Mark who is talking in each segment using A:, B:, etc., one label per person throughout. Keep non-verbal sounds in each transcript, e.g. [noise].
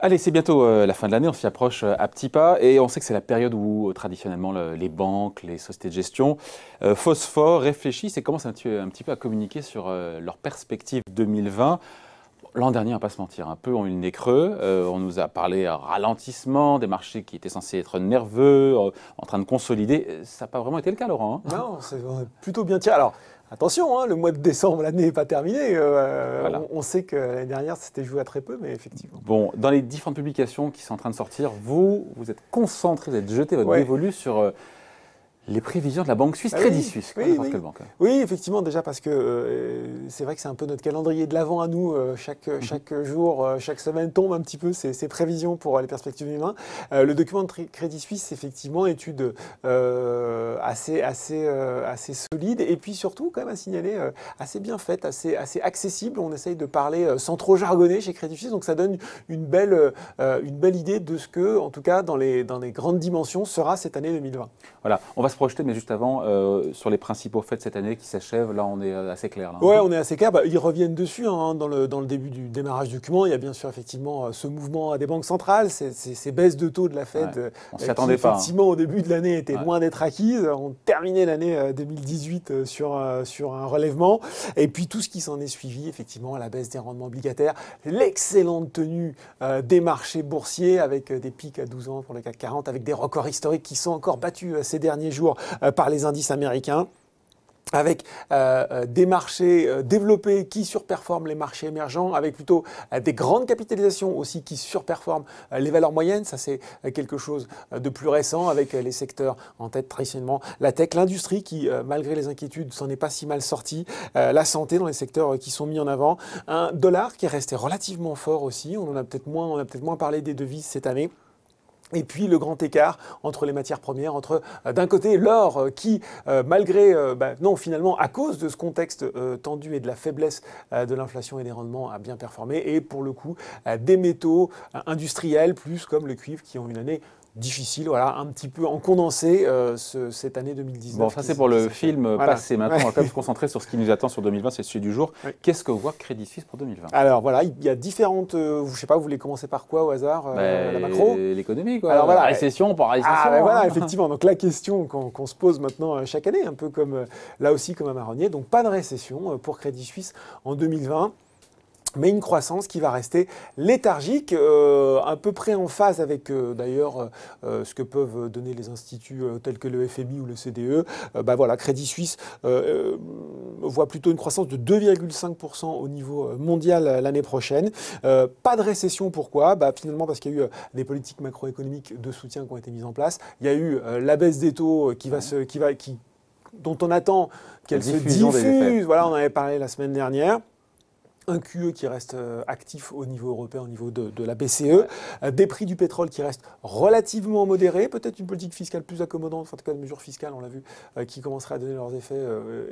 A: Allez, c'est bientôt euh, la fin de l'année, on s'y approche euh, à petits pas et on sait que c'est la période où euh, traditionnellement les banques, les sociétés de gestion, phosphore, réfléchissent et commencent un, petit peu à communiquer sur leur perspective 2020. L'an dernier, on va pas se mentir, un peu on eu le nez creux. on nous a parlé à ralentissement, des marchés qui étaient censés être nerveux, en train de consolider. Ça n'a pas vraiment été le cas, Laurent.
B: Hein non, c'est plutôt bien Tiens, Alors, Attention, hein, le mois de décembre, l'année n'est pas terminée. Euh, on, sait que l'année dernière, c'était joué à très peu, mais effectivement.
A: Bon, dans les différentes publications qui sont en train de sortir, vous, vous êtes concentré, vous êtes jeté votre dévolu sur euh, les prévisions de la Banque Suisse, ah Crédit Suisse, oui,
B: Oui, effectivement, déjà parce que euh, c'est vrai que c'est un peu notre calendrier de l'avant à nous. Euh, chaque, mhm. chaque jour, euh, chaque semaine tombe un petit peu ces, prévisions pour les perspectives humaines. le document de Crédit Suisse, effectivement, étude assez, assez, assez solide et puis surtout, quand même, à signaler, assez bien faite, assez, assez accessible. On essaye de parler sans trop jargonner chez Crédit Suisse, donc ça donne une belle, une belle idée de ce que, en tout cas, dans les, dans les grandes dimensions, sera cette année 2020.
A: Voilà, on va se projeté, mais juste avant, euh, sur les principaux faits de cette année qui s'achèvent, là on est euh, assez clair. Là, Ouais, on
B: est assez clair. Bah, ils reviennent dessus hein, dans, le, dans, le, début du démarrage du document. Il y a bien sûr effectivement euh, ce mouvement des banques centrales, ces, baisses de taux de la Fed, on hein. effectivement au début de l'année était loin d'être acquise. On terminait l'année 2018 sur, sur un relèvement. Et puis tout ce qui s'en est suivi, effectivement, à la baisse des rendements obligataires, l'excellente tenue des marchés boursiers avec des pics à 12 ans pour le CAC 40, avec des records historiques qui sont encore battus ces derniers jours jour euh, par les indices américains avec euh, euh, des marchés développés qui surperforment les marchés émergents, avec plutôt des grandes capitalisations aussi qui surperforment les valeurs moyennes. Ça, c'est quelque chose de plus récent, avec les secteurs en tête traditionnellement la tech, l'industrie qui, malgré les inquiétudes, s'en est pas si mal sortie, la santé dans les secteurs qui sont mis en avant, un dollar qui est resté relativement fort aussi. On en a peut-être moins, on a peut-être moins parlé des devises cette année. Et puis le grand écart entre les matières premières, entre euh, d'un côté l'or euh, qui, euh, malgré, bah, non finalement à cause de ce contexte tendu et de la faiblesse de l'inflation et des rendements, a bien performé, et pour le coup des métaux industriels plus comme le cuivre qui ont une année difficile, voilà, un petit peu en condensé euh, cette année 2019. Bon, ça c'est pour le
A: film passé. [laughs] Maintenant, on va quand même se concentrer sur ce qui nous attend sur 2020, c'est le sujet du jour. Qu'est-ce que voit Crédit Suisse pour 2020 Alors
B: voilà, il y a différentes. Je euh, je sais pas, vous voulez commencer par quoi au hasard euh, ben, La macro L'économie, quoi. Alors voilà, récession par récession. Ah, ben voilà, hein. effectivement. Donc la question qu'on se pose maintenant chaque année, un peu comme là aussi comme à Marronnier. Donc pas de récession pour Crédit Suisse en 2020 mais une croissance qui va rester léthargique, à euh, peu près en phase avec euh, d'ailleurs euh, ce que peuvent donner les instituts tels que le FMI ou le CDE. bah voilà, Crédit Suisse voit plutôt une croissance de 2,5% au niveau mondial l'année prochaine. pas de récession, pourquoi bah, Finalement parce qu'il y a eu des politiques macroéconomiques de soutien qui ont été mises en place. Il y a eu la baisse des taux qui va se, qui va, qui, dont on attend qu'elle se diffuse. Voilà, on en avait parlé la semaine dernière un QE qui reste euh, actif au niveau européen, au niveau de, la BCE, euh, des prix du pétrole qui restent relativement modérés, peut-être une politique fiscale plus accommodante, en tout cas des mesures fiscales, on l'a vu, euh, qui commencerait à donner leurs effets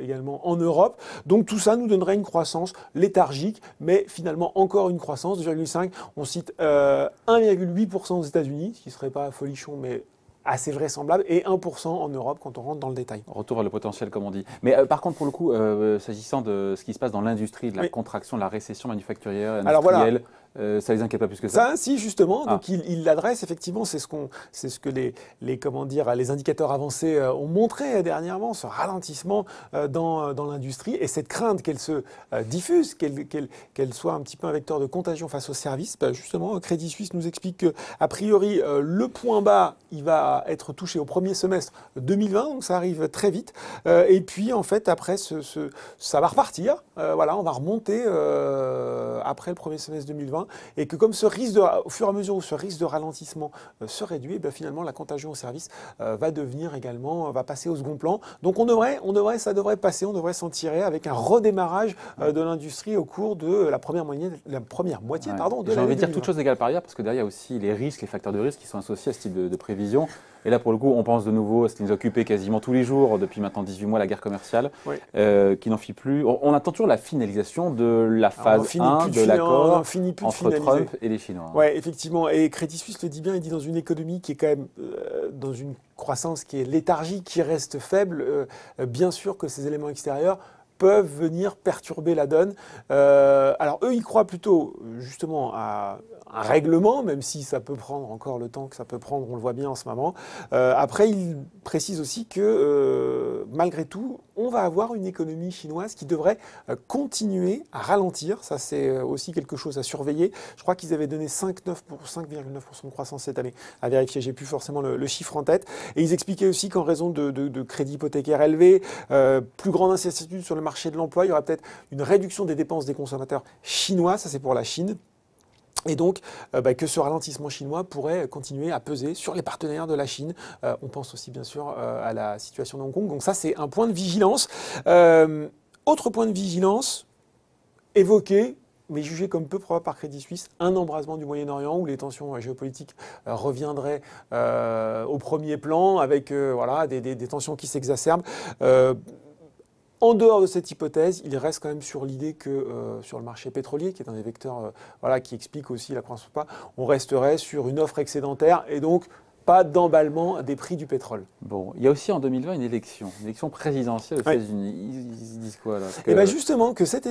B: également en Europe. Donc tout ça nous donnerait une croissance léthargique, mais finalement encore une croissance de 2,5. On cite 1,8% aux États-Unis, ce qui ne serait pas folichon, mais assez vraisemblable et 1% en Europe quand on rentre dans le détail.
A: Retour vers le potentiel, comme on dit. Mais euh, par contre, pour le coup, euh, s'agissant de ce qui se passe dans l'industrie, de la contraction, de la récession manufacturière, industrielle, ça euh, ça les inquiète pas plus que ça. Ça, si, justement. Ah. Donc, il l'adresse, effectivement. C'est ce, qu'on, c'est ce que les,
B: les, comment dire, les indicateurs avancés euh, ont montré dernièrement, ce ralentissement euh, dans, l'industrie et cette crainte qu'elle se diffuse, qu'elle, soit un petit peu un vecteur de contagion face aux services. Bah, justement, Crédit Suisse nous explique que, a priori, le point bas, il va être touché au premier semestre 2020. Donc, ça arrive très vite. et puis, en fait, après, ça va repartir. voilà, on va remonter après le premier semestre 2020 et que comme ce risque au fur et à mesure où ce risque de ralentissement euh, se réduit, eh finalement la contagion au service euh, va devenir également, euh, va passer au second plan. Donc on devrait, on devrait, ça devrait passer, on devrait s'en tirer avec un redémarrage de l'industrie au cours de la première moitié, la première moitié pardon, J'ai envie de dire toutes choses
A: égales par ailleurs, parce que derrière aussi les risques, les facteurs de risque qui sont associés à ce type de prévision. Et là, pour le coup, on pense de nouveau à ce qui nous occupait quasiment tous les jours depuis maintenant 18 mois, la guerre commerciale, euh, qui n'en fit plus. On, attend toujours la finalisation de la ah, phase de, l'accord entre Trump et les Chinois. Oui,
B: effectivement. Et Crédit Suisse le dit bien, il dit dans une économie qui est quand même euh, dans une croissance qui est léthargique, qui reste faible, euh, bien sûr que ces éléments extérieurs peuvent venir perturber la donne. alors eux, ils croient plutôt justement à, un règlement, même si ça peut prendre encore le temps que ça peut prendre, on le voit bien en ce moment. Euh, après, il précise aussi que euh, malgré tout, on va avoir une économie chinoise qui devrait euh, continuer à ralentir. Ça, c'est aussi quelque chose à surveiller. Je crois qu'ils avaient donné 5,9% pour 5,9% de croissance cette année. À vérifier, j'ai plus forcément le, chiffre en tête. Et ils expliquaient aussi qu'en raison de, de, crédits hypothécaires élevés, plus grande incertitude sur le marché de l'emploi, il y aura peut-être une réduction des dépenses des consommateurs chinois. Ça, c'est pour la Chine. Et donc, euh, bah, que ce ralentissement chinois pourrait continuer à peser sur les partenaires de la Chine. Euh, on pense aussi, bien sûr, euh, à la situation de Hong Kong. Donc ça, c'est un point de vigilance. autre point de vigilance évoqué mais jugé comme peu probable par Crédit Suisse, un embrasement du Moyen-Orient où les tensions géopolitiques reviendraient au premier plan avec voilà, des, tensions qui s'exacerbent. En dehors de cette hypothèse, il reste quand même sur l'idée que euh, sur le marché pétrolier, qui est un des vecteurs euh, voilà, qui explique aussi la croissance pas, on resterait sur une offre excédentaire et donc pas d'emballement
A: des prix du pétrole. Bon, il y a aussi en 2020 une élection, une élection présidentielle aux États-Unis. Ils, disent quoi là Eh bien
B: justement que cette,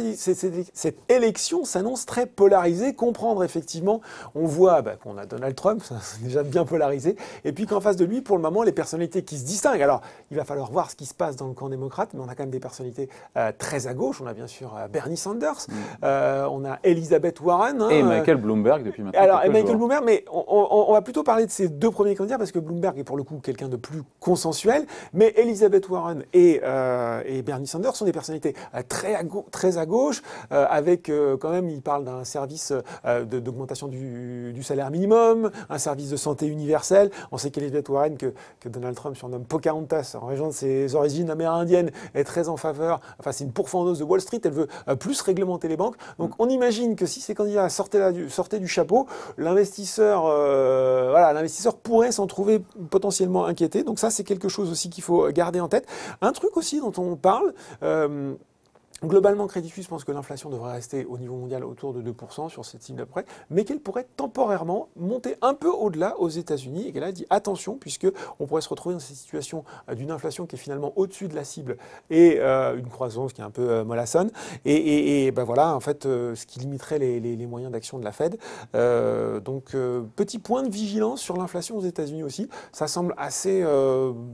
B: élection s'annonce très polarisée, comprendre effectivement, on voit bah, qu'on a Donald Trump, c'est déjà bien polarisé, et puis qu'en face de lui, pour le moment, les personnalités qui se distinguent. Alors, il va falloir voir ce qui se passe dans le camp démocrate, mais on a quand même des personnalités euh, très à gauche. On a bien sûr euh, Bernie Sanders, mm. euh, on a Elizabeth Warren. Hein, et Michael
A: Bloomberg depuis maintenant. Alors, et Michael
B: Bloomberg, mais on, on va plutôt parler de ces deux premiers candidats dire, parce que Bloomberg est pour le coup quelqu'un de plus consensuel, mais Elizabeth Warren et, euh, Bernie Sanders sont des personnalités euh, très, à très à gauche, euh, avec quand même, ils parlent d'un service d'augmentation du, salaire minimum, un service de santé universel. On sait qu'Elizabeth Warren, que, Donald Trump surnomme Pocahontas en raison de ses origines amérindiennes, est très en faveur, enfin c'est une pourfendeuse de Wall Street, elle veut plus réglementer les banques. Donc mm. on imagine que si ces candidats sortaient, sortaient du chapeau, l'investisseur voilà, l'investisseur pourrait s'en trouver potentiellement inquiétés. Donc ça, c'est quelque chose aussi qu'il faut garder en tête. Un truc aussi dont on parle, euh, Globalement, Crédit Suisse pense que l'inflation devrait rester au niveau mondial autour de 2% sur cette cible d'après, mais qu'elle pourrait temporairement monter un peu au-delà aux États-Unis et qu'elle a dit attention puisque on pourrait se retrouver dans cette situation euh, d'une inflation qui est finalement au-dessus de la cible et euh, une croissance qui est un peu molassonne euh, mollassonne et, ben voilà en fait ce qui limiterait les, les moyens d'action de la Fed. donc petit point de vigilance sur l'inflation aux États-Unis aussi. Ça semble assez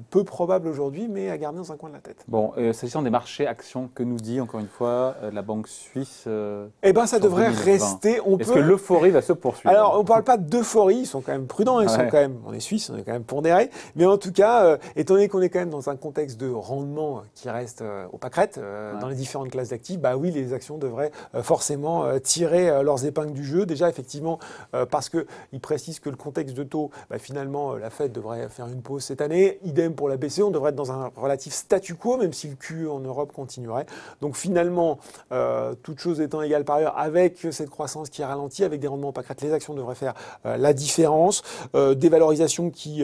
B: peu probable aujourd'hui, mais à garder dans un coin de la tête.
A: Bon, s'agissant des marchés actions, que nous dit encore une fois, euh, la banque suisse. Euh, eh bien, ça devrait rester. On Est-ce que l'euphorie va se poursuivre Alors,
B: on ne parle pas d'euphorie, ils sont quand même prudents, ils sont quand même,
A: on est suisse, on est quand
B: même pondérés. Mais en tout cas, euh, étant donné qu'on est quand même dans un contexte de rendement qui reste au aux pâquerettes, dans les différentes classes d'actifs, bah oui, les actions devraient forcément tirer leurs épingles du jeu. Déjà, effectivement, parce qu'ils précisent que le contexte de taux, bah, finalement, la Fed devrait faire une pause cette année. Idem pour la BCE, on devrait être dans un relatif statu quo, même si le cul en Europe continuerait. Donc finalement, euh, toute chose étant égale par ailleurs, avec cette croissance qui ralenti, avec des rendements pas les actions devraient faire euh, la différence. Euh, des valorisations qui,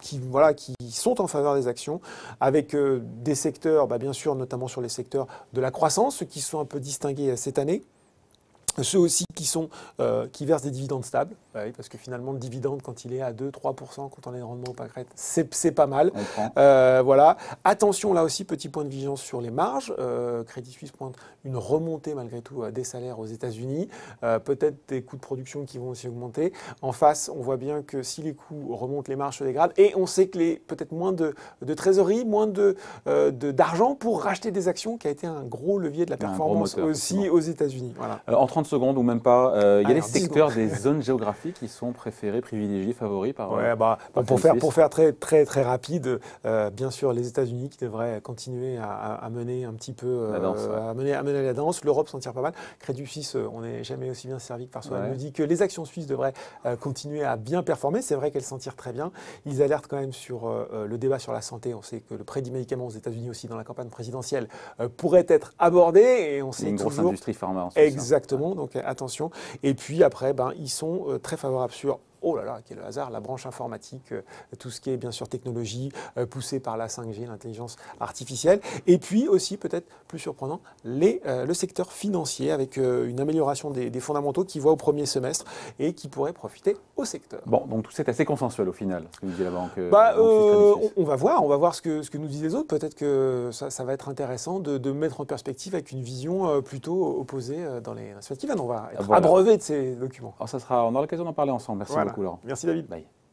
B: qui, voilà, qui sont en faveur des actions, avec des secteurs, bah, bien sûr, notamment sur les secteurs de la croissance, ceux qui sont un peu distingués cette année, ceux aussi qui, sont, qui versent des dividendes stables, bah parce que finalement, le dividende, quand il est à 2-3%, quand on a des rendements pâquerette, c'est pas mal. Euh, voilà. Attention, là aussi, petit point de vigilance sur les marges. Euh, Crédit Suisse pointe une remontée, malgré tout, euh, des salaires aux États-Unis. Peut-être des coûts de production qui vont aussi augmenter. En face, on voit bien que si les coûts remontent, les marges se dégradent. Et on sait que les peut-être moins de, trésorerie, moins d'argent de, pour racheter des actions, qui a été un gros levier de la performance aussi
A: aux États-Unis. en 30 secondes ou même pas, il y a les secteurs des zones géographiques qui sont préférés, privilégiés, favoris par. Euh, bah, pour,
B: faire, très, très, très rapide, euh, bien sûr, les États-Unis qui devraient continuer à, mener un petit peu. la danse, euh, à, mener, la danse. L'Europe s'en tire pas mal. Crédit Suisse, on n'est jamais aussi bien servi que par soi. nous dit que les actions suisses devraient continuer à bien performer. C'est vrai qu'elles s'en tirent très bien. Ils alertent quand même sur le débat sur la santé. On sait que le prêt du aux États-Unis aussi, dans la campagne présidentielle, pourrait être abordé. Et on sait une toujours. grosse industrie Exactement. Donc attention. Et puis après, ben, ils sont très très favorable sur oh là là, quel hasard, la branche informatique, euh, tout ce qui est bien sûr technologie, euh, poussée par la 5G, l'intelligence artificielle. Et puis aussi, peut-être plus surprenant, euh, le secteur financier avec une amélioration des, fondamentaux qui voit au premier semestre et qui pourrait profiter au secteur.
A: Bon, donc tout c'est assez consensuel au final, ce que nous dit la banque. Bah,
B: on, va voir, on va voir ce que, ce que nous disent les autres. Peut-être que ça, va être intéressant de, mettre en perspective avec une vision plutôt opposée dans les semaines qui On va ah, être
A: de ces documents. Alors, ça sera, on aura l'occasion d'en parler ensemble. Merci Merci, David. Bye.